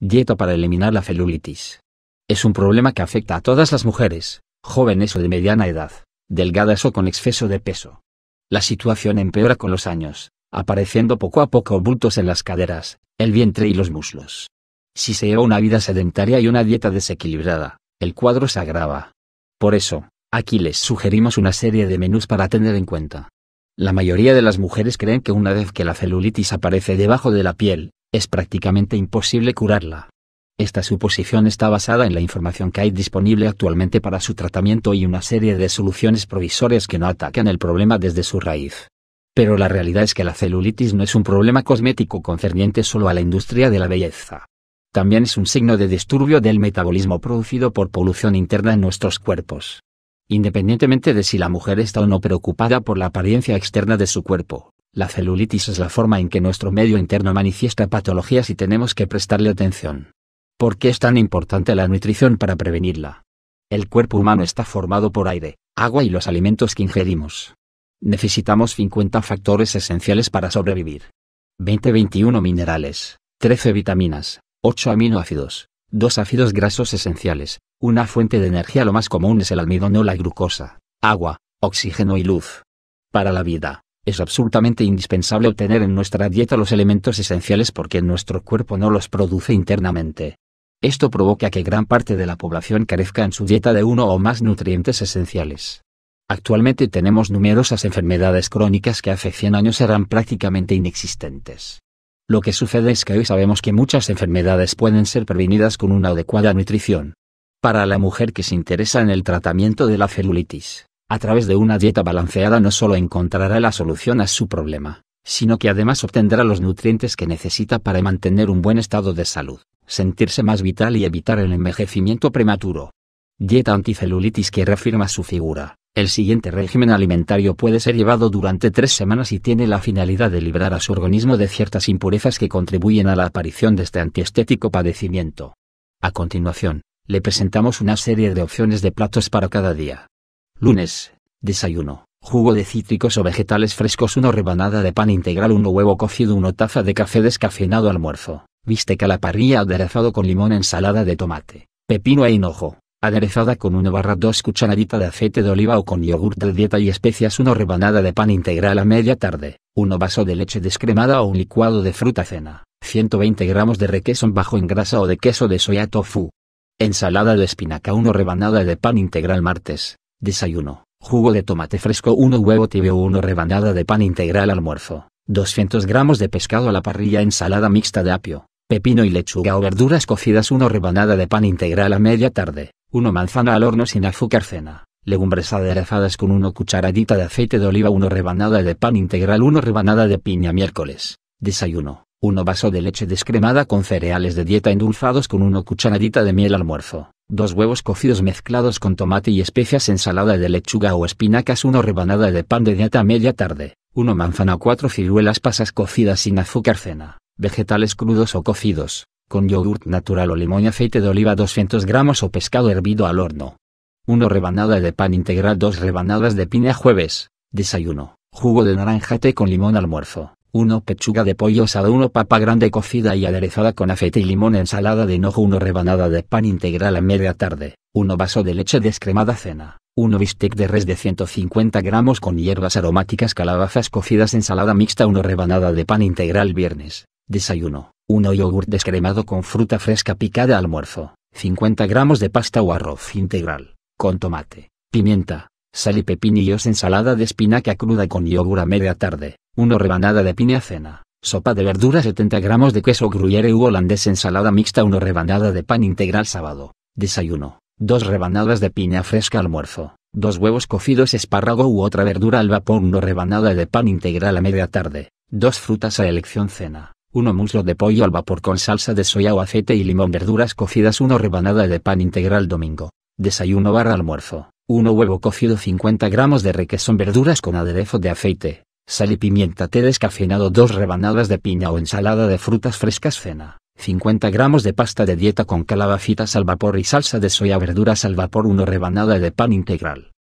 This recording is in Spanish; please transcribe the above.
Dieta para eliminar la celulitis. Es un problema que afecta a todas las mujeres, jóvenes o de mediana edad, delgadas o con exceso de peso. La situación empeora con los años, apareciendo poco a poco bultos en las caderas, el vientre y los muslos. Si se lleva una vida sedentaria y una dieta desequilibrada, el cuadro se agrava. Por eso, aquí les sugerimos una serie de menús para tener en cuenta. La mayoría de las mujeres creen que una vez que la celulitis aparece debajo de la piel, es prácticamente imposible curarla. Esta suposición está basada en la información que hay disponible actualmente para su tratamiento y una serie de soluciones provisorias que no atacan el problema desde su raíz. Pero la realidad es que la celulitis no es un problema cosmético concerniente solo a la industria de la belleza. También es un signo de disturbio del metabolismo producido por polución interna en nuestros cuerpos. Independientemente de si la mujer está o no preocupada por la apariencia externa de su cuerpo, la celulitis es la forma en que nuestro medio interno manifiesta patologías y tenemos que prestarle atención. ¿Por qué es tan importante la nutrición para prevenirla? El cuerpo humano está formado por aire, agua y los alimentos que ingerimos. Necesitamos 50 factores esenciales para sobrevivir. 20-21 minerales, 13 vitaminas, 8 aminoácidos, 2 ácidos grasos esenciales, una fuente de energía lo más común es el almidón o la glucosa, agua, oxígeno y luz. Para la vida, es absolutamente indispensable obtener en nuestra dieta los elementos esenciales porque nuestro cuerpo no los produce internamente. Esto provoca que gran parte de la población carezca en su dieta de uno o más nutrientes esenciales. Actualmente tenemos numerosas enfermedades crónicas que hace 100 años eran prácticamente inexistentes. Lo que sucede es que hoy sabemos que muchas enfermedades pueden ser prevenidas con una adecuada nutrición. Para la mujer que se interesa en el tratamiento de la celulitis, a través de una dieta balanceada no solo encontrará la solución a su problema, sino que además obtendrá los nutrientes que necesita para mantener un buen estado de salud, sentirse más vital y evitar el envejecimiento prematuro. Dieta anticelulitis que reafirma su figura. El siguiente régimen alimentario puede ser llevado durante tres semanas y tiene la finalidad de librar a su organismo de ciertas impurezas que contribuyen a la aparición de este antiestético padecimiento. A continuación, le presentamos una serie de opciones de platos para cada día. Lunes. Desayuno. Jugo de cítricos o vegetales frescos, 1 rebanada de pan integral, 1 huevo cocido, 1 taza de café descafeinado, almuerzo, Viste a la parrilla aderezado con limón, ensalada de tomate, pepino e hinojo, aderezada con 1 barra 2 cucharadita de aceite de oliva o con yogur de dieta y especias, 1 rebanada de pan integral a media tarde, 1 vaso de leche descremada o un licuado de fruta cena, 120 gramos de requesón bajo en grasa o de queso de soya tofu. Ensalada de espinaca 1 rebanada de pan integral martes, Desayuno, jugo de tomate fresco 1 huevo tibio 1 rebanada de pan integral almuerzo, 200 gramos de pescado a la parrilla ensalada mixta de apio, pepino y lechuga o verduras cocidas 1 rebanada de pan integral a media tarde, 1 manzana al horno sin azúcar cena, legumbres aderezadas con 1 cucharadita de aceite de oliva 1 rebanada de pan integral 1 rebanada de piña miércoles, desayuno. 1 vaso de leche descremada con cereales de dieta endulzados con 1 cucharadita de miel almuerzo. 2 huevos cocidos mezclados con tomate y especias, ensalada de lechuga o espinacas, 1 rebanada de pan de dieta media tarde, 1 manzana, 4 ciruelas pasas cocidas sin azúcar cena, vegetales crudos o cocidos, con yogurt natural o limón y aceite de oliva 200 gramos o pescado hervido al horno. 1 rebanada de pan integral, 2 rebanadas de piña jueves, desayuno, jugo de naranja té con limón almuerzo, 1 pechuga de pollo asada 1 papa grande cocida y aderezada con aceite y limón ensalada de enojo 1 rebanada de pan integral a media tarde, 1 vaso de leche descremada cena, 1 bistec de res de 150 gramos con hierbas aromáticas calabazas cocidas ensalada mixta 1 rebanada de pan integral viernes, desayuno, 1 yogurt descremado con fruta fresca picada almuerzo, 50 gramos de pasta o arroz integral, con tomate, pimienta, sal y pepinillos ensalada de espinaca cruda con yogur a media tarde, 1 rebanada de piña cena, sopa de verduras 70 gramos de queso gruyere u holandés ensalada mixta 1 rebanada de pan integral sábado, desayuno, 2 rebanadas de piña fresca almuerzo, 2 huevos cocidos espárrago u otra verdura al vapor 1 rebanada de pan integral a media tarde, 2 frutas a elección cena. 1 muslo de pollo al vapor con salsa de soya o aceite y limón verduras cocidas 1 rebanada de pan integral domingo. Desayuno barra almuerzo. 1 huevo cocido 50 gramos de requesón verduras con aderezo de aceite. Sal y pimienta té descafeinado 2 rebanadas de piña o ensalada de frutas frescas cena. 50 gramos de pasta de dieta con calabacitas al vapor y salsa de soya verduras al vapor 1 rebanada de pan integral.